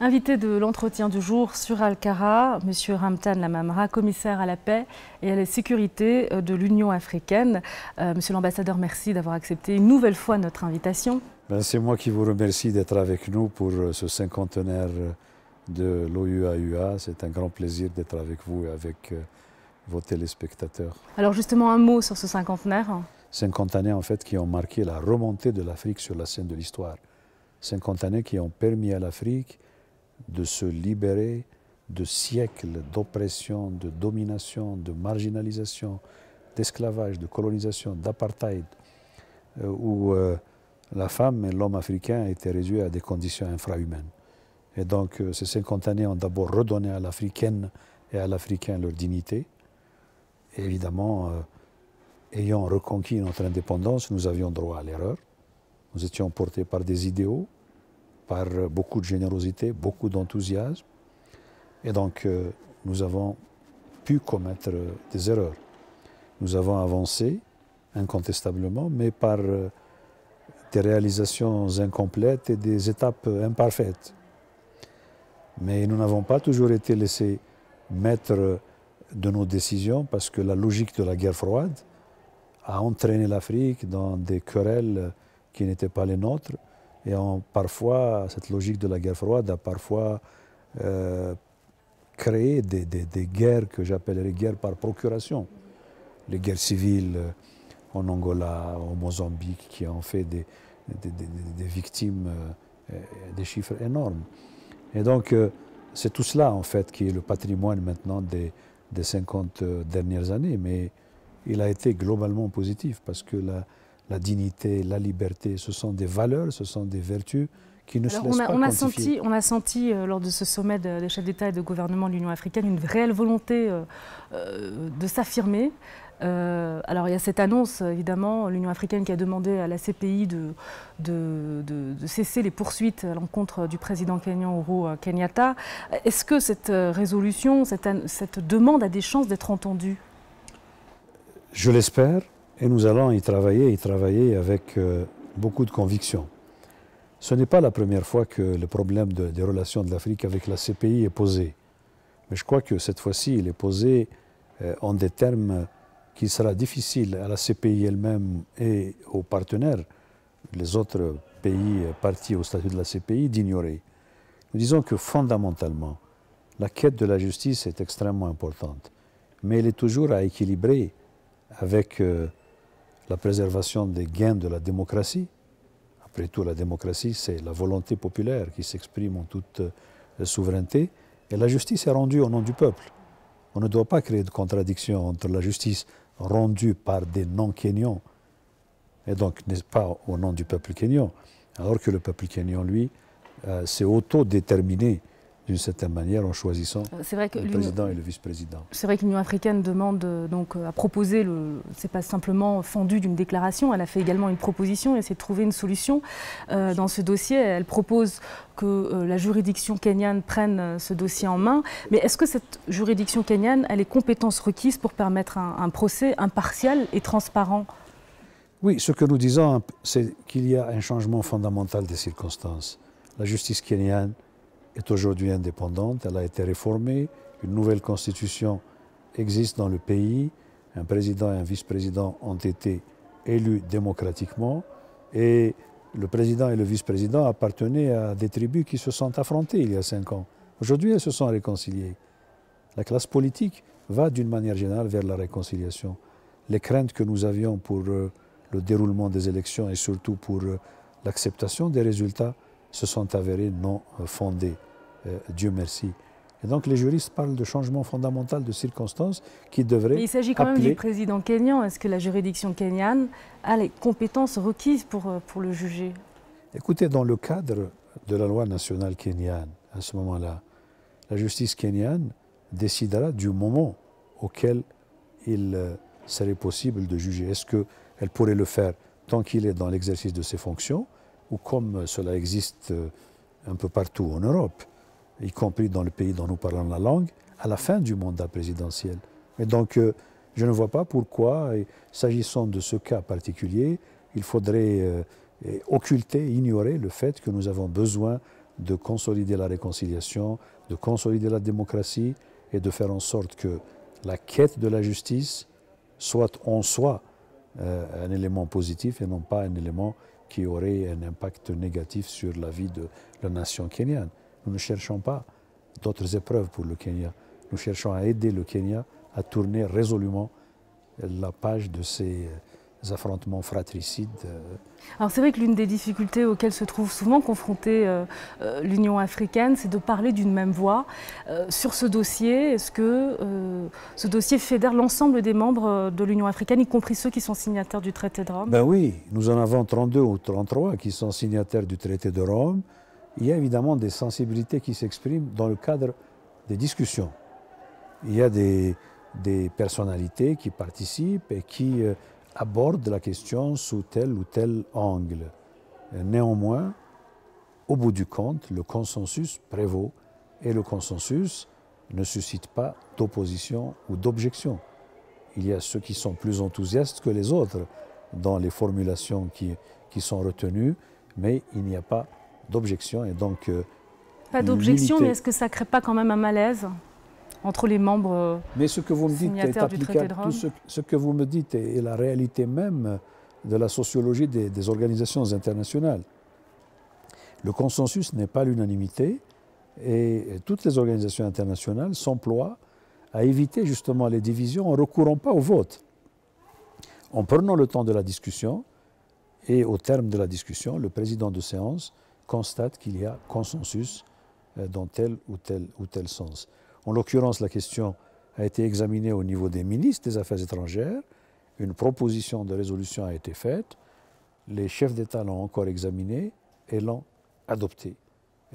Invité de l'entretien du jour sur al Alcara, M. Ramtan Lamamra, commissaire à la paix et à la sécurité euh, de l'Union africaine. Euh, Monsieur l'ambassadeur, merci d'avoir accepté une nouvelle fois notre invitation. Ben, c'est moi qui vous remercie d'être avec nous pour euh, ce cinquantenaire de l'OUAUA. C'est un grand plaisir d'être avec vous et avec vos téléspectateurs. Alors justement, un mot sur ce cinquantenaire. Cinquante années en fait qui ont marqué la remontée de l'Afrique sur la scène de l'histoire. Cinquante années qui ont permis à l'Afrique de se libérer de siècles d'oppression, de domination, de marginalisation, d'esclavage, de colonisation, d'apartheid, euh, où euh, la femme et l'homme africain étaient réduits à des conditions infrahumaines. Et donc euh, ces 50 années ont d'abord redonné à l'africaine et à l'africain leur dignité. évidemment, ayant reconquis notre indépendance, nous avions droit à l'erreur. Nous étions portés par des idéaux par beaucoup de générosité, beaucoup d'enthousiasme. Et donc, euh, nous avons pu commettre euh, des erreurs. Nous avons avancé, incontestablement, mais par euh, des réalisations incomplètes et des étapes imparfaites. Mais nous n'avons pas toujours été laissés mettre de nos décisions parce que la logique de la guerre froide a entraîné l'Afrique dans des querelles qui n'étaient pas les nôtres et parfois, cette logique de la guerre froide a parfois euh, créé des, guerres que j'appellerais guerres par procuration. Les guerres civiles euh, en Angola, au Mozambique, qui ont fait des, des victimes, euh, des chiffres énormes. Et donc, c'est tout cela, en fait, qui est le patrimoine maintenant des, 50 dernières années. Mais il a été globalement positif parce que la, la dignité, la liberté, ce sont des valeurs, ce sont des vertus qui ne se on a, pas on a senti, on a senti euh, lors de ce sommet des chefs d'État et de gouvernement de l'Union africaine une réelle volonté euh, euh, de s'affirmer. alors il y a cette annonce, évidemment, l'Union africaine qui a demandé à la CPI de, cesser les poursuites à l'encontre du président kenyan Uhuru Kenyatta. Est-ce que cette résolution, cette demande a des chances d'être entendue Je l'espère. Et nous allons y travailler, y travailler avec euh, beaucoup de conviction. Ce n'est pas la première fois que le problème des relations de l'Afrique avec la CPI est posé. Mais je crois que cette fois-ci, il est posé euh, en des termes qui sera difficile à la CPI elle-même et aux partenaires, les autres pays partis au statut de la CPI, d'ignorer. Nous disons que fondamentalement, la quête de la justice est extrêmement importante, mais elle est toujours à équilibrer avec euh, la préservation des gains de la démocratie. Après tout, la démocratie, c'est la volonté populaire qui s'exprime en toute euh, souveraineté. Et la justice est rendue au nom du peuple. On ne doit pas créer de contradiction entre la justice rendue par des non-Kenyans, et donc n'est pas au nom du peuple kenyan, alors que le peuple kenyan, lui, euh, s'est autodéterminé d'une certaine manière en choisissant euh, le président et le vice-président. C'est vrai que l'Union africaine demande euh, donc euh, à proposer, le, c'est pas simplement fendu d'une déclaration, elle a fait également une proposition et essaie de trouver une solution dans ce dossier. Elle propose que la juridiction kenyane prenne ce dossier en main, mais est-ce que cette juridiction kenyane a les compétences requises pour permettre un, un procès impartial et transparent oui, ce que nous disons, c'est qu'il y a un changement fondamental des circonstances. La justice kenyane est aujourd'hui indépendante, elle a été réformée, une nouvelle constitution existe dans le pays, un président et un vice-président ont été élus démocratiquement et le président et le vice-président appartenaient à des tribus qui se sont affrontées il y a cinq ans. Aujourd'hui, elles se sont réconciliées. La classe politique va d'une manière générale vers la réconciliation. Les craintes que nous avions pour euh, le déroulement des élections et surtout pour euh, l'acceptation des résultats se sont avérées non euh, fondées. Euh, Dieu merci. Et donc les juristes parlent de changement fondamental de circonstances qui devraient. il s'agit quand même du président kenyan. Est-ce que la juridiction kényane a les compétences requises pour, euh, pour le juger Écoutez, dans le cadre de la loi nationale kényane, à ce moment-là, la justice kényane décidera du moment auquel il euh, serait possible de juger. Est-ce qu'elle pourrait le faire tant qu'il est dans l'exercice de ses fonctions ou comme cela existe un peu partout en Europe y compris dans le pays dont nous parlons la langue, à la fin du mandat présidentiel. Et donc, euh, je ne vois pas pourquoi, s'agissant de ce cas particulier, il faudrait euh, occulter, ignorer le fait que nous avons besoin de consolider la réconciliation, de consolider la démocratie et de faire en sorte que la quête de la justice soit en soi euh, un élément positif et non pas un élément qui aurait un impact négatif sur la vie de la nation kenyane. Nous ne cherchons pas d'autres épreuves pour le Kenya. Nous cherchons à aider le Kenya à tourner résolument la page de ces euh, affrontements fratricides. Euh. Alors c'est vrai que l'une des difficultés auxquelles se trouve souvent confrontée euh, l'Union africaine, c'est de parler d'une même voix. sur ce dossier, est-ce que ce dossier fédère l'ensemble des membres de l'Union africaine, y compris ceux qui sont signataires du traité de Rome Ben oui, nous en avons 32 ou 33 qui sont signataires du traité de Rome. Il y a évidemment des sensibilités qui s'expriment dans le cadre des discussions. Il y a des, des personnalités qui participent et qui euh, abordent la question sous tel ou tel angle. néanmoins, au bout du compte, le consensus prévaut et le consensus ne suscite pas d'opposition ou d'objection. Il y a ceux qui sont plus enthousiastes que les autres dans les formulations qui, qui sont retenues, mais il n'y a pas d'objection et donc... Euh, pas d'objection, mais est-ce que ça ne crée pas quand même un malaise entre les membres euh, Mais ce que vous me dites est ce, que vous me dites est, la réalité même de la sociologie des, des organisations internationales. Le consensus n'est pas l'unanimité et toutes les organisations internationales s'emploient à éviter justement les divisions en recourant pas au vote, en prenant le temps de la discussion et au terme de la discussion, le président de séance constate qu'il y a consensus euh, dans tel ou tel, ou tel sens. En l'occurrence, la question a été examinée au niveau des ministres des Affaires étrangères, une proposition de résolution a été faite, les chefs d'État l'ont encore examinée et l'ont adoptée.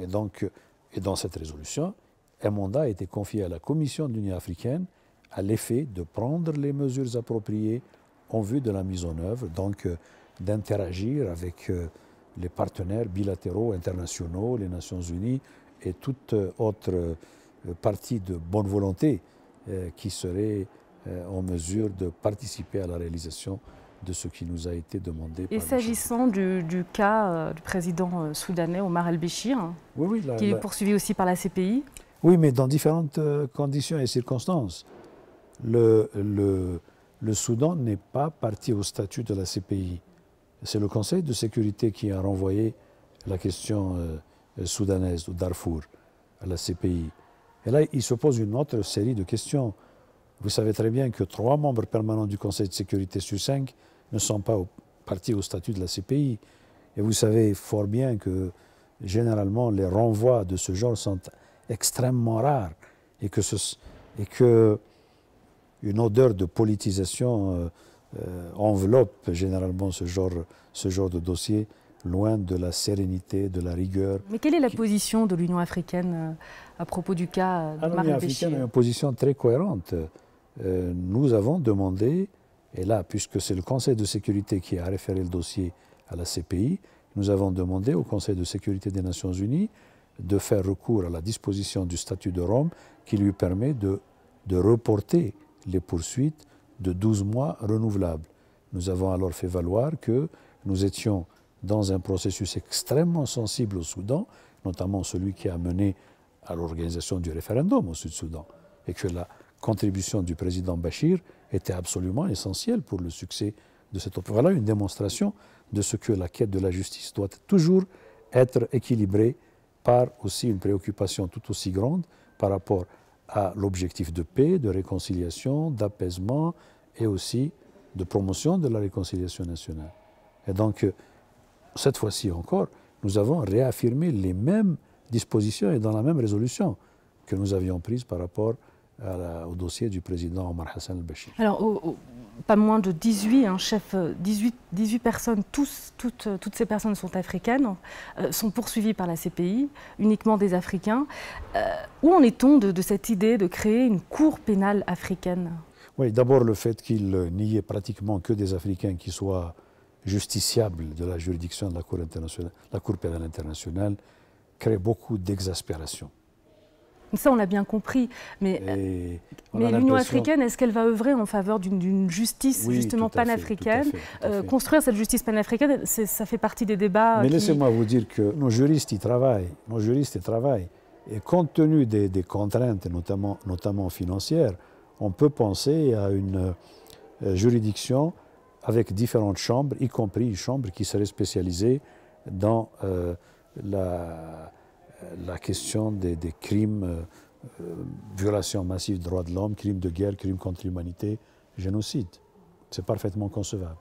Et donc, et dans cette résolution, un mandat a été confié à la Commission de l'Union africaine à l'effet de prendre les mesures appropriées en vue de la mise en œuvre, donc euh, d'interagir avec euh, les partenaires bilatéraux internationaux, les Nations Unies et toute autre euh, partie de bonne volonté euh, qui serait euh, en mesure de participer à la réalisation de ce qui nous a été demandé. Et s'agissant du, cas du président soudanais Omar al béchir qui est poursuivi aussi par la CPI Oui, mais dans différentes conditions et circonstances. le Soudan n'est pas parti au statut de la CPI. C'est le Conseil de sécurité qui a renvoyé la question euh, soudanaise ou Darfour à la CPI. Et là, il se pose une autre série de questions. Vous savez très bien que trois membres permanents du Conseil de sécurité sur cinq ne sont pas partis au statut de la CPI. Et vous savez fort bien que généralement les renvois de ce genre sont extrêmement rares et que, une odeur de politisation euh, euh, enveloppe généralement ce genre, ce genre de dossier, loin de la sérénité, de la rigueur. Mais quelle est la position de l'Union africaine euh, à propos du cas euh, de L'Union ah africaine a une position très cohérente. nous avons demandé, et là, puisque c'est le Conseil de sécurité qui a référé le dossier à la CPI, nous avons demandé au Conseil de sécurité des Nations Unies de faire recours à la disposition du statut de Rome qui lui permet de reporter les poursuites de 12 mois renouvelables. Nous avons alors fait valoir que nous étions dans un processus extrêmement sensible au Soudan, notamment celui qui a mené à l'organisation du référendum au Sud-Soudan, et que la contribution du président Bachir était absolument essentielle pour le succès de cette opération. Voilà une démonstration de ce que la quête de la justice doit toujours être équilibrée par aussi une préoccupation tout aussi grande par rapport à l'objectif de paix, de réconciliation, d'apaisement, et aussi de promotion de la réconciliation nationale. Et donc, euh, cette fois-ci encore, nous avons réaffirmé les mêmes dispositions et dans la même résolution que nous avions prise par rapport au dossier du président Omar Hassan al-Bashir. Alors, pas moins de 18, hein, chefs, 18, euh, 18 personnes, euh, toutes, ces personnes sont africaines, sont poursuivies par la CPI, uniquement des Africains. où en est-on de cette idée de créer une cour pénale africaine oui, d'abord le fait qu'il n'y ait pratiquement que des Africains qui soient justiciables de la juridiction de la Cour, internationale, la Cour pénale internationale crée beaucoup d'exaspération. Ça, on l'a bien compris. Mais, euh, l'Union africaine, est-ce qu'elle va œuvrer en faveur d'une justice justement panafricaine euh, Construire cette justice panafricaine, ça fait partie des débats. Mais laissez-moi vous dire que nos juristes y travaillent. Nos juristes travaillent. Et compte tenu des, contraintes, notamment financières, on peut penser à une euh, juridiction avec différentes chambres, y compris une chambre qui serait spécialisée dans euh, la, question des, crimes, euh, violations massives des droits de l'homme, crimes de guerre, crimes contre l'humanité, génocide. C'est parfaitement concevable.